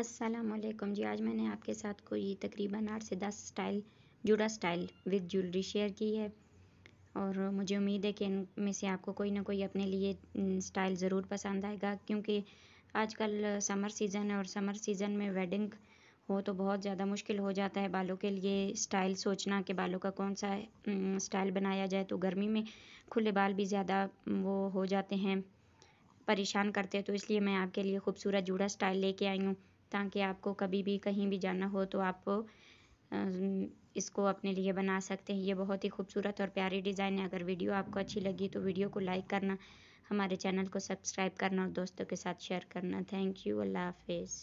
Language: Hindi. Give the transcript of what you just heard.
असलम जी आज मैंने आपके साथ कोई तकरीबन आठ से दस स्टाइल जुड़ा स्टाइल विद ज्वेलरी शेयर की है और मुझे उम्मीद है कि इनमें से आपको कोई ना कोई अपने लिए स्टाइल ज़रूर पसंद आएगा क्योंकि आजकल समर सीज़न है और समर सीज़न में वेडिंग हो तो बहुत ज़्यादा मुश्किल हो जाता है बालों के लिए स्टाइल सोचना कि बालों का कौन सा स्टाइल बनाया जाए तो गर्मी में खुले बाल भी ज़्यादा वो हो जाते हैं परेशान करते हैं तो इसलिए मैं आपके लिए खूबसूरत जुड़ा स्टाइल लेके आई हूँ ताकि आपको कभी भी कहीं भी जाना हो तो आप इसको अपने लिए बना सकते हैं ये बहुत ही खूबसूरत और प्यारी डिज़ाइन है अगर वीडियो आपको अच्छी लगी तो वीडियो को लाइक करना हमारे चैनल को सब्सक्राइब करना और दोस्तों के साथ शेयर करना थैंक यू अल्लाह हाफिज़